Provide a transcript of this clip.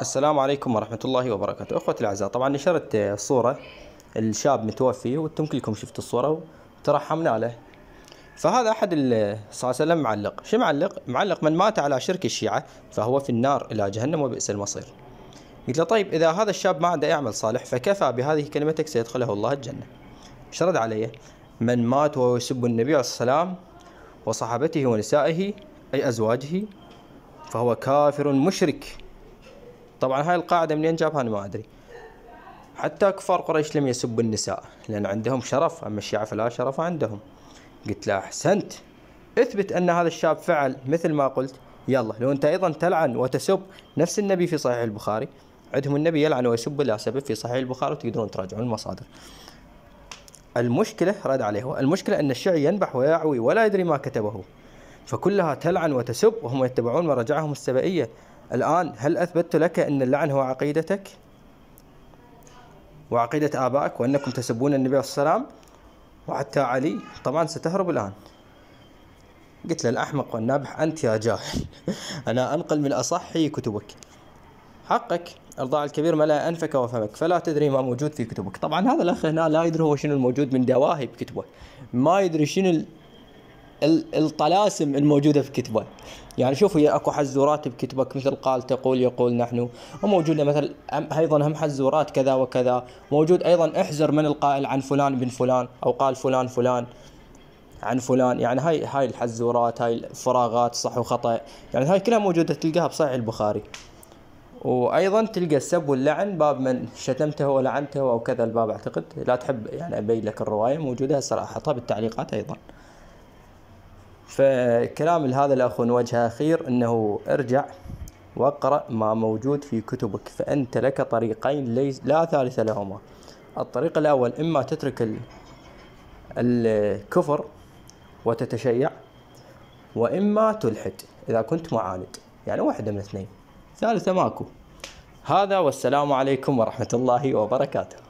السلام عليكم ورحمة الله وبركاته أخوتي الأعزاء طبعا نشرت صورة الشاب متوفي وانتم كلكم شفتوا الصورة وترحمنا له فهذا أحد صلى الله عليه وسلم معلق شو معلق؟ معلق من مات على شرك الشيعة فهو في النار إلى جهنم وبئس المصير قلت له طيب إذا هذا الشاب ما عنده أي عمل صالح فكفى بهذه كلمتك سيدخله الله الجنة شرد رد علي؟ من مات وهو يسب النبي عليه السلام وصحابته ونسائه أي أزواجه فهو كافر مشرك طبعا هاي القاعدة منين جابها أنا ما أدري حتى كفار قريش لم يسبوا النساء لأن عندهم شرف أما الشيعة فلا شرف عندهم قلت له أحسنت اثبت أن هذا الشاب فعل مثل ما قلت يلا لو أنت أيضا تلعن وتسب نفس النبي في صحيح البخاري عندهم النبي يلعن ويسب لا سبب في صحيح البخاري وتقدرون تراجعون المصادر المشكلة رد عليه المشكلة أن الشيعي ينبح ويعوي ولا يدري ما كتبه فكلها تلعن وتسب وهم يتبعون مراجعهم السبائية الآن هل أثبتت لك أن اللعن هو عقيدتك وعقيدة آبائك وأنكم تسبون النبي عليه وسلم وحتى علي طبعا ستهرب الآن قلت له الأحمق والنابح أنت يا جاهل أنا أنقل من أصح كتبك حقك ارضاع الكبير ملا انفك وفمك فلا تدري ما موجود في كتبك طبعا هذا الاخ هنا لا يدري هو شنو الموجود من دواهي بكتبه ما يدري شنو الطلاسم الموجوده في كتبه يعني شوفوا يا اكو حزورات بكتبك مثل قال تقول يقول نحن وموجوده مثل ايضا هم حزورات كذا وكذا موجود ايضا احزر من القائل عن فلان بن فلان او قال فلان فلان عن فلان يعني هاي هاي الحزورات هاي الفراغات صح وخطا يعني هاي كلها موجوده تلقاها بصحيح البخاري وايضا تلقى السب واللعن باب من شتمته ولعنته او كذا الباب اعتقد لا تحب يعني ابين لك الروايه موجوده هسه راح احطها طيب، بالتعليقات ايضا فكلام لهذا الأخ وجهه اخير أنه ارجع واقرأ ما موجود في كتبك فأنت لك طريقين ليس لا ثالث لهما الطريق الأول إما تترك الكفر وتتشيع وإما تلحد إذا كنت معاند يعني واحدة من اثنين ثالثة ماكو هذا والسلام عليكم ورحمة الله وبركاته